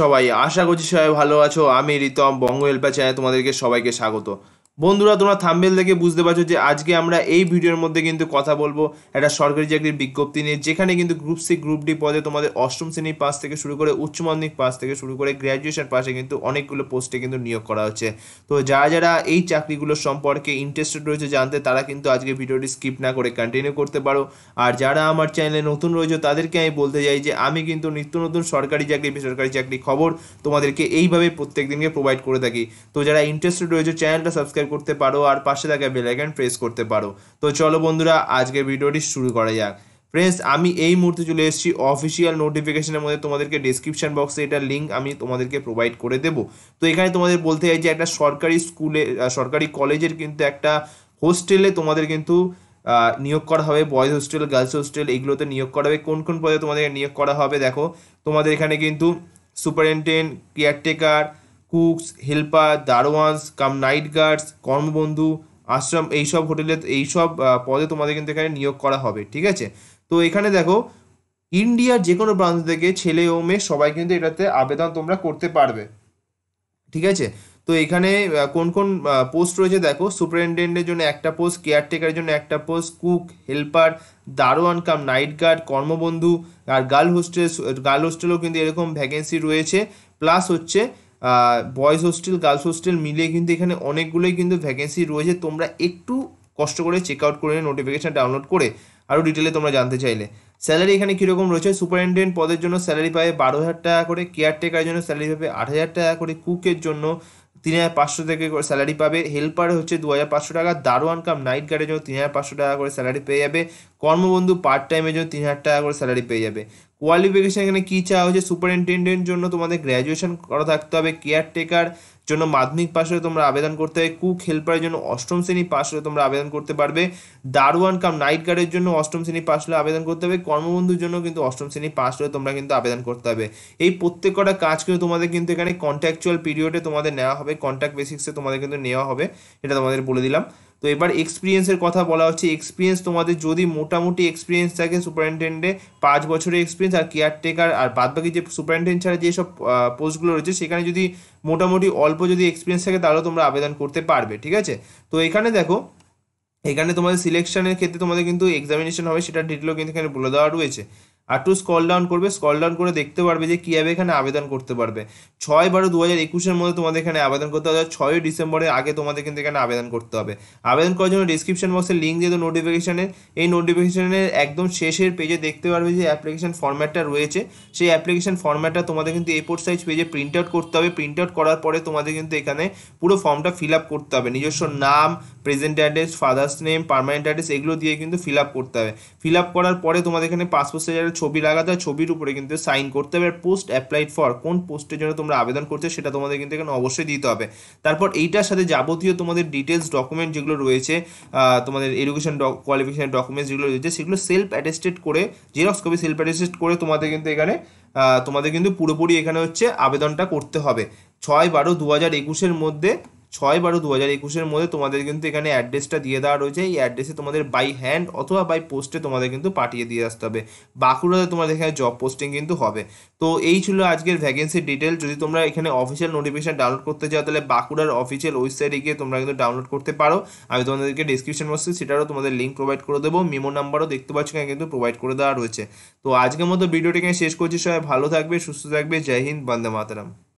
সবাই আশা করছি সবাই ভালো আছো আমি রিতম বঙ্গ হেল্পার চ্যানেল তোমাদেরকে সবাইকে স্বাগত বন্ধুরা তোমরা থাম্বেল দেখে বুঝতে পারছো যে আজকে আমরা এই ভিডিওর মধ্যে কিন্তু কথা বলবো একটা সরকারি চাকরির বিজ্ঞপ্তি নিয়ে যেখানে কিন্তু গ্রুপ সি গ্রুপ ডি পদে তোমাদের অষ্টম শ্রেণীর পাস থেকে শুরু করে উচ্চ মাধ্যমিক পাস থেকে শুরু করে গ্র্যাজুয়েশন পাশে কিন্তু অনেকগুলো পোস্টে কিন্তু নিয়োগ করা হচ্ছে তো যারা যারা এই চাকরিগুলো সম্পর্কে ইন্টারেস্টেড রয়েছে জানতে তারা কিন্তু আজকে ভিডিওটি স্কিপ না করে কন্টিনিউ করতে পারো আর যারা আমার চ্যানেলে নতুন রয়েছে তাদেরকে আমি বলতে চাই যে আমি কিন্তু নিত্য নতুন সরকারি চাকরি বেসরকারি চাকরি খবর তোমাদেরকে এইভাবে প্রত্যেক দিনকে প্রোভাইড করে থাকি তো যারা ইন্টারেস্টেড রয়েছে চ্যানেলটা সাবস্ক্রাইব সাবস্ক্রাইব করতে পারো আর পাশে থাকা বেলাইকান প্রেস করতে পারো তো চলো বন্ধুরা আজকে ভিডিওটি শুরু করা যাক ফ্রেন্ডস আমি এই মুহূর্তে চলে এসেছি অফিসিয়াল নোটিফিকেশনের মধ্যে তোমাদেরকে ডিসক্রিপশান বক্সে এটা লিঙ্ক আমি তোমাদেরকে প্রোভাইড করে দেবো তো এখানে তোমাদের বলতে চাই যে একটা সরকারি স্কুলে সরকারি কলেজের কিন্তু একটা হোস্টেলে তোমাদের কিন্তু নিয়োগ করা হবে বয়েজ হোস্টেল গার্লস হোস্টেল এগুলোতে নিয়োগ করা হবে কোন কোন পদে তোমাদের নিয়োগ করা হবে দেখো তোমাদের এখানে কিন্তু সুপারিনটেন্ডেন্ট কেয়ারটেকার কুকস হেল্পার দারোয়ানস কাম নাইট গার্ডস কর্মবন্ধু আশ্রম এইসব হোটেলে এইসব পদে তোমাদের কিন্তু এখানে নিয়োগ করা হবে ঠিক আছে তো এখানে দেখো ইন্ডিয়ার যে কোনো প্রান্ত থেকে ছেলে ও মেয়ে সবাই কিন্তু এটাতে আবেদন তোমরা করতে পারবে ঠিক আছে তো এখানে কোন কোন পোস্ট রয়েছে দেখো সুপারিনটেন্ডেন্টের জন্য একটা পোস্ট কেয়ারটেকারের জন্য একটা পোস্ট কুক হেল্পার দারোয়ান কাম নাইট গার্ড কর্মবন্ধু আর গার্ল হোস্টেল গার্ল হোস্টেলেও কিন্তু এরকম ভ্যাকেন্সি রয়েছে প্লাস হচ্ছে বয়েজ হোস্টেল গার্লস হোস্টেল মিলিয়ে কিন্তু এখানে অনেকগুলোই কিন্তু ভ্যাকেন্সি রয়েছে তোমরা একটু কষ্ট করে চেক আউট করে নোটিফিকেশান ডাউনলোড করে আরও ডিটেলে তোমরা জানতে চাইলে স্যালারি এখানে কীরকম রয়েছে সুপারিনটেন্ডেন্ট পদের জন্য স্যালারি পাবে বারো হাজার টাকা করে কেয়ারটেকারের জন্য স্যালারি পাবে আট হাজার টাকা করে কুকের জন্য তিন হাজার পাঁচশো থেকে স্যালারি পাবে হেল্পার হচ্ছে দু হাজার পাঁচশো টাকা দারোয়ান কাম নাইট গার্ডের জন্য তিন হাজার পাঁচশো টাকা করে স্যালারি পেয়ে যাবে কর্মবন্ধু পার্ট টাইমের জন্য তিন হাজার টাকা করে স্যালারি পেয়ে যাবে কোয়ালিফিকেশান এখানে কী চাওয়া হয়েছে সুপারিনটেন্ডেন্ট জন্য তোমাদের গ্র্যাজুয়েশন করা থাকতে হবে কেয়ারটেকার জন্য মাধ্যমিক পাশ হলে তোমরা আবেদন করতে হবে কুক হেল্পারের জন্য অষ্টম শ্রেণী পাশ হলে তোমরা আবেদন করতে পারবে দারুয়ান কাম নাইট গার্ডের জন্য অষ্টম শ্রেণী পাশ হলে আবেদন করতে হবে কর্মবন্ধুর জন্য কিন্তু অষ্টম শ্রেণী পাশ হলে তোমরা কিন্তু আবেদন করতে হবে এই প্রত্যেক কটা কাজ কিন্তু তোমাদের কিন্তু এখানে কন্ট্যাকচুয়াল পিরিয়ডে তোমাদের নেওয়া হবে কন্ট্যাক্ট বেসিক্সে তোমাদের কিন্তু নেওয়া হবে এটা তোমাদের বলে দিলাম তো এবার এক্সপিরিয়েন্সের কথা বলা হচ্ছে এক্সপিরিয়েন্স তোমাদের যদি মোটামুটি এক্সপিরিয়েন্স থাকে সুপারিনটেন্ডে পাঁচ বছরের এক্সপিরিয়েন্স আর কেয়ারটেকার আর বাদবাকি যে সুপারিনটেন্ড ছাড়া যেসব পোস্টগুলো রয়েছে সেখানে যদি মোটামুটি অল্প যদি এক্সপিরিয়েন্স থাকে তাহলেও তোমরা আবেদন করতে পারবে ঠিক আছে তো এখানে দেখো এখানে তোমাদের সিলেকশনের ক্ষেত্রে তোমাদের কিন্তু এক্সামিনেশন হবে সেটা ডিটেলও কিন্তু এখানে বলে দেওয়া রয়েছে আর একটু স্কল ডাউন করবে স্কল ডাউন করে দেখতে পারবে যে কীভাবে এখানে আবেদন করতে পারবে ছয় বারো দু হাজার একুশের মধ্যে তোমাদের এখানে আবেদন করতে হবে ছয়ই ডিসেম্বরের আগে তোমাদের কিন্তু এখানে আবেদন করতে হবে আবেদন করার জন্য ডিসক্রিপশন বক্সে লিঙ্ক দিয়ে নোটিফিকেশানের এই নোটিফিকেশানের একদম শেষের পেজে দেখতে পারবে যে অ্যাপ্লিকেশন ফর্ম্যাটটা রয়েছে সেই অ্যাপ্লিকেশন ফর্ম্যাটটা তোমাদের কিন্তু এপোর্ট সাইজ পেজে প্রিন্ট আউট করতে হবে প্রিন্ট আউট করার পরে তোমাদের কিন্তু এখানে পুরো ফর্মটা ফিল আপ করতে হবে নিজস্ব নাম present address father's name permanent address এগুলো দিয়ে কিন্তু ফিল আপ করতে হবে ফিল আপ করার পরে তোমাদের এখানে পাসপোর্ট সাইজ ছবি লাগাতে হয় ছবির উপরে কিন্তু সাইন করতে হবে পোস্ট অ্যাপ্লাইড ফর কোন পোস্টের জন্য তোমরা আবেদন করছো সেটা তোমাদের কিন্তু এখানে অবশ্যই দিতে হবে তারপর এইটার সাথে যাবতীয় তোমাদের ডিটেলস ডকুমেন্ট যেগুলো রয়েছে তোমাদের এডুকেশন কোয়ালিফিকেশান ডকুমেন্টস যেগুলো রয়েছে সেগুলো সেলফ অ্যাটেস্টেড করে জেরক্স কপি সেলফ অ্যাটেস্টেড করে তোমাদের কিন্তু এখানে তোমাদের কিন্তু পুরোপুরি এখানে হচ্ছে আবেদনটা করতে হবে ছয় বারো দু হাজার একুশের মধ্যে ছয় বারো দু হাজার একুশের মধ্যে তোমাদের কিন্তু এখানে অ্যাড্রেসটা দিয়ে দেওয়া রয়েছে এই অ্যাড্রেসে তোমাদের বাই হ্যান্ড অথবা বাই পোস্টে তোমাদের কিন্তু পাঠিয়ে দিয়ে আসতে হবে বাঁকুড়াতে তোমাদের এখানে জব পোস্টিং কিন্তু হবে তো এই ছিল আজকের ভ্যাকেন্সির ডিটেল যদি তোমরা এখানে অফিসিয়াল নোটিফিকেশান ডাউনলোড করতে চাও তাহলে বাঁকুড়ার অফিসিয়াল ওয়েবসাইটে গিয়ে তোমরা কিন্তু ডাউনলোড করতে পারো আমি তোমাদেরকে ডিসক্রিপশন বক্সে সেটারও তোমাদের লিঙ্ক প্রোভাইড করে দেবো মেমো নাম্বারও দেখতে পাচ্ছ এখানে কিন্তু প্রোভাইড করে দেওয়া রয়েছে তো আজকের মতো ভিডিওটি এখানে শেষ করছি সবাই ভালো থাকবে সুস্থ থাকবে জয় হিন্দ বন্দে মাতারাম